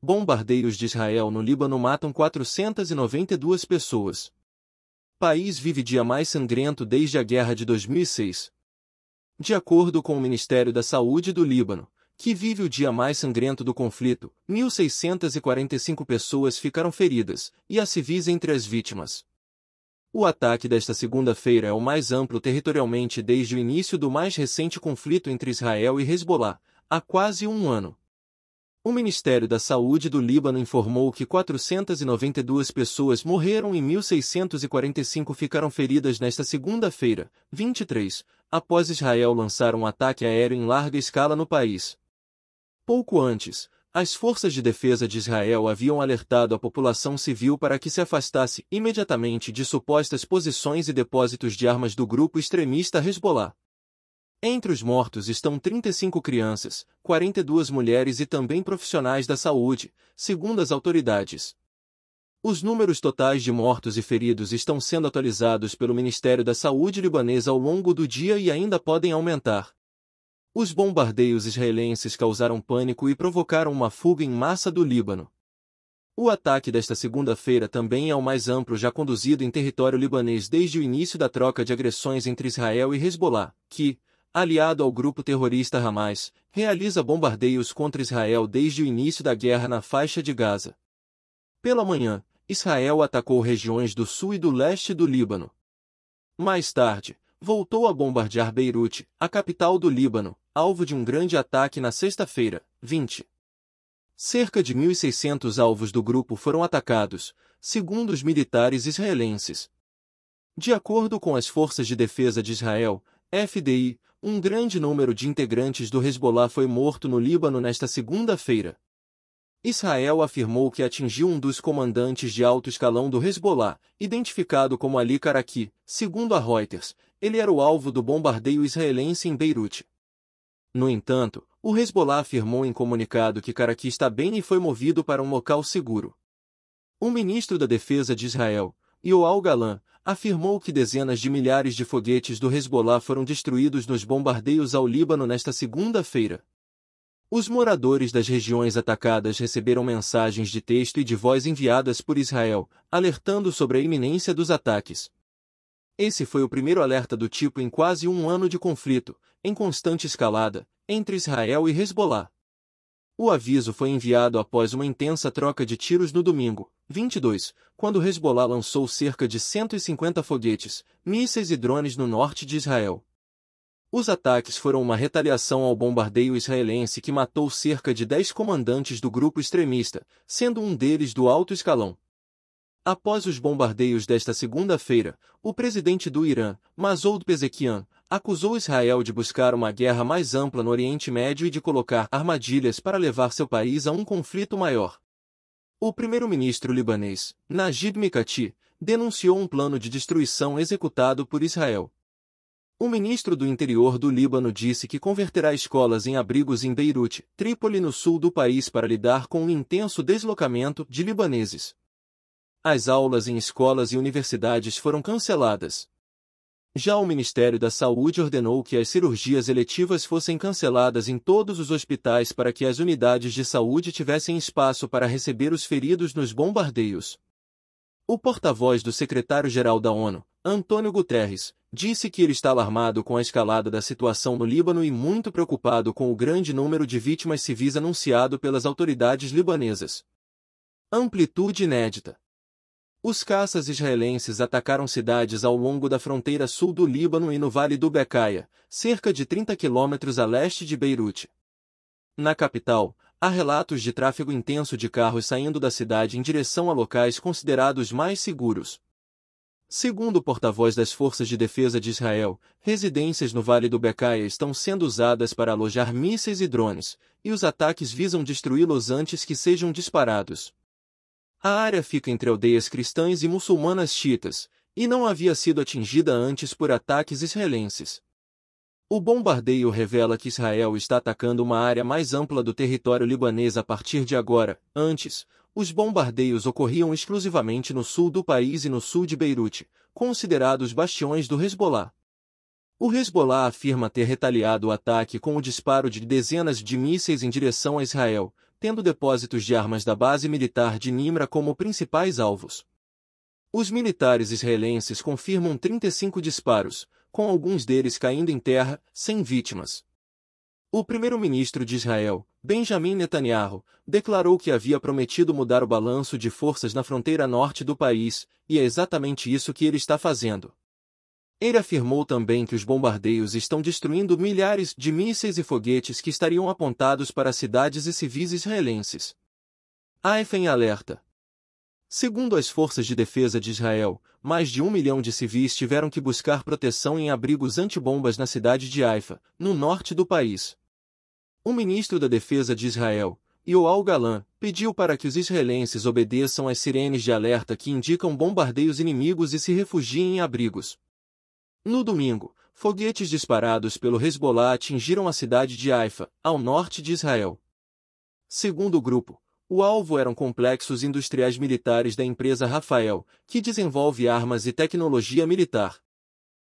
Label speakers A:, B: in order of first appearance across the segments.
A: Bombardeios de Israel no Líbano matam 492 pessoas. País vive dia mais sangrento desde a guerra de 2006. De acordo com o Ministério da Saúde do Líbano, que vive o dia mais sangrento do conflito, 1.645 pessoas ficaram feridas, e há civis entre as vítimas. O ataque desta segunda-feira é o mais amplo territorialmente desde o início do mais recente conflito entre Israel e Hezbollah, há quase um ano. O Ministério da Saúde do Líbano informou que 492 pessoas morreram e 1.645 ficaram feridas nesta segunda-feira, 23, após Israel lançar um ataque aéreo em larga escala no país. Pouco antes, as forças de defesa de Israel haviam alertado a população civil para que se afastasse imediatamente de supostas posições e depósitos de armas do grupo extremista Hezbollah. Entre os mortos estão 35 crianças, 42 mulheres e também profissionais da saúde, segundo as autoridades. Os números totais de mortos e feridos estão sendo atualizados pelo Ministério da Saúde libanês ao longo do dia e ainda podem aumentar. Os bombardeios israelenses causaram pânico e provocaram uma fuga em massa do Líbano. O ataque desta segunda-feira também é o mais amplo já conduzido em território libanês desde o início da troca de agressões entre Israel e Hezbollah, que, aliado ao grupo terrorista Hamas, realiza bombardeios contra Israel desde o início da guerra na faixa de Gaza. Pela manhã, Israel atacou regiões do sul e do leste do Líbano. Mais tarde, voltou a bombardear Beirute, a capital do Líbano, alvo de um grande ataque na sexta-feira, 20. Cerca de 1.600 alvos do grupo foram atacados, segundo os militares israelenses. De acordo com as Forças de Defesa de Israel, FDI, um grande número de integrantes do Hezbollah foi morto no Líbano nesta segunda-feira. Israel afirmou que atingiu um dos comandantes de alto escalão do Hezbollah, identificado como Ali Karaki. Segundo a Reuters, ele era o alvo do bombardeio israelense em Beirute. No entanto, o Hezbollah afirmou em comunicado que Karaki está bem e foi movido para um local seguro. O ministro da Defesa de Israel, Yoal Galan, afirmou que dezenas de milhares de foguetes do Hezbollah foram destruídos nos bombardeios ao Líbano nesta segunda-feira. Os moradores das regiões atacadas receberam mensagens de texto e de voz enviadas por Israel, alertando sobre a iminência dos ataques. Esse foi o primeiro alerta do tipo em quase um ano de conflito, em constante escalada, entre Israel e Hezbollah. O aviso foi enviado após uma intensa troca de tiros no domingo, 22, quando Hezbollah lançou cerca de 150 foguetes, mísseis e drones no norte de Israel. Os ataques foram uma retaliação ao bombardeio israelense que matou cerca de 10 comandantes do grupo extremista, sendo um deles do alto escalão. Após os bombardeios desta segunda-feira, o presidente do Irã, Masoud Pezeshkian, acusou Israel de buscar uma guerra mais ampla no Oriente Médio e de colocar armadilhas para levar seu país a um conflito maior. O primeiro-ministro libanês, Najib Mikati, denunciou um plano de destruição executado por Israel. O ministro do Interior do Líbano disse que converterá escolas em abrigos em Beirute, Trípoli no sul do país para lidar com o intenso deslocamento de libaneses. As aulas em escolas e universidades foram canceladas, já o Ministério da Saúde ordenou que as cirurgias eletivas fossem canceladas em todos os hospitais para que as unidades de saúde tivessem espaço para receber os feridos nos bombardeios. O porta-voz do secretário-geral da ONU, Antônio Guterres, disse que ele está alarmado com a escalada da situação no Líbano e muito preocupado com o grande número de vítimas civis anunciado pelas autoridades libanesas. Amplitude inédita. Os caças israelenses atacaram cidades ao longo da fronteira sul do Líbano e no Vale do Becaia, cerca de 30 quilômetros a leste de Beirute. Na capital, há relatos de tráfego intenso de carros saindo da cidade em direção a locais considerados mais seguros. Segundo o porta-voz das Forças de Defesa de Israel, residências no Vale do Becaia estão sendo usadas para alojar mísseis e drones, e os ataques visam destruí-los antes que sejam disparados. A área fica entre aldeias cristãs e muçulmanas chitas e não havia sido atingida antes por ataques israelenses. O bombardeio revela que Israel está atacando uma área mais ampla do território libanês a partir de agora. Antes, os bombardeios ocorriam exclusivamente no sul do país e no sul de Beirute, considerados bastiões do Hezbollah. O Hezbollah afirma ter retaliado o ataque com o disparo de dezenas de mísseis em direção a Israel, tendo depósitos de armas da base militar de Nimra como principais alvos. Os militares israelenses confirmam 35 disparos, com alguns deles caindo em terra, sem vítimas. O primeiro-ministro de Israel, Benjamin Netanyahu, declarou que havia prometido mudar o balanço de forças na fronteira norte do país, e é exatamente isso que ele está fazendo. Ele afirmou também que os bombardeios estão destruindo milhares de mísseis e foguetes que estariam apontados para cidades e civis israelenses. em alerta. Segundo as forças de defesa de Israel, mais de um milhão de civis tiveram que buscar proteção em abrigos antibombas na cidade de Haifa, no norte do país. O ministro da Defesa de Israel, Yoal Galan, pediu para que os israelenses obedeçam às sirenes de alerta que indicam bombardeios inimigos e se refugiem em abrigos. No domingo, foguetes disparados pelo Hezbollah atingiram a cidade de Haifa, ao norte de Israel. Segundo o grupo, o alvo eram complexos industriais militares da empresa Rafael, que desenvolve armas e tecnologia militar.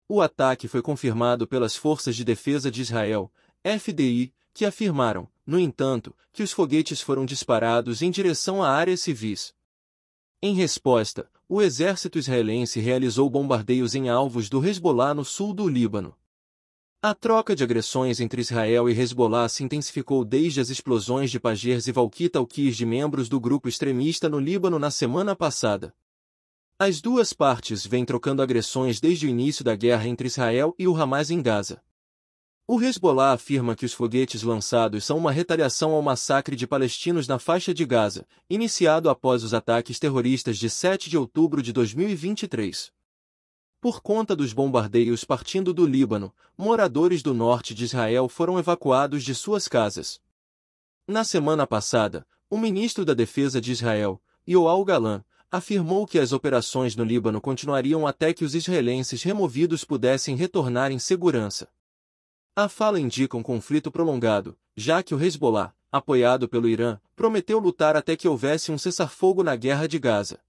A: O ataque foi confirmado pelas Forças de Defesa de Israel, FDI, que afirmaram, no entanto, que os foguetes foram disparados em direção a áreas civis, em resposta, o exército israelense realizou bombardeios em alvos do Hezbollah no sul do Líbano. A troca de agressões entre Israel e Hezbollah se intensificou desde as explosões de Pajers e Valkita Alkis de membros do grupo extremista no Líbano na semana passada. As duas partes vêm trocando agressões desde o início da guerra entre Israel e o Hamas em Gaza. O Hezbollah afirma que os foguetes lançados são uma retaliação ao massacre de palestinos na faixa de Gaza, iniciado após os ataques terroristas de 7 de outubro de 2023. Por conta dos bombardeios partindo do Líbano, moradores do norte de Israel foram evacuados de suas casas. Na semana passada, o ministro da Defesa de Israel, Yoal Galan, afirmou que as operações no Líbano continuariam até que os israelenses removidos pudessem retornar em segurança. A fala indica um conflito prolongado, já que o Hezbollah, apoiado pelo Irã, prometeu lutar até que houvesse um cessar-fogo na guerra de Gaza.